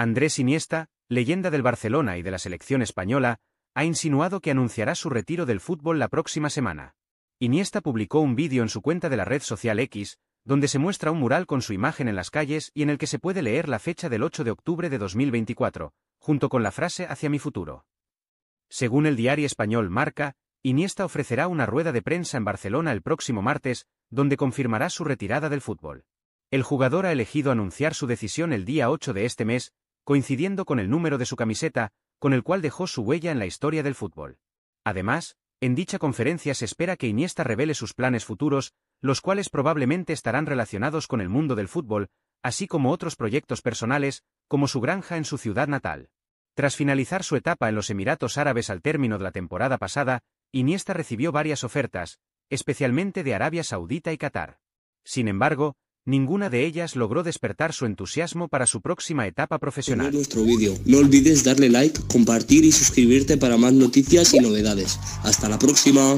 Andrés Iniesta, leyenda del Barcelona y de la selección española, ha insinuado que anunciará su retiro del fútbol la próxima semana. Iniesta publicó un vídeo en su cuenta de la red social X, donde se muestra un mural con su imagen en las calles y en el que se puede leer la fecha del 8 de octubre de 2024, junto con la frase Hacia mi futuro. Según el diario español Marca, Iniesta ofrecerá una rueda de prensa en Barcelona el próximo martes, donde confirmará su retirada del fútbol. El jugador ha elegido anunciar su decisión el día 8 de este mes, coincidiendo con el número de su camiseta, con el cual dejó su huella en la historia del fútbol. Además, en dicha conferencia se espera que Iniesta revele sus planes futuros, los cuales probablemente estarán relacionados con el mundo del fútbol, así como otros proyectos personales, como su granja en su ciudad natal. Tras finalizar su etapa en los Emiratos Árabes al término de la temporada pasada, Iniesta recibió varias ofertas, especialmente de Arabia Saudita y Qatar. Sin embargo, ninguna de ellas logró despertar su entusiasmo para su próxima etapa profesional. nuestro vídeo. No olvides darle like, compartir y suscribirte para más noticias y novedades. Hasta la próxima.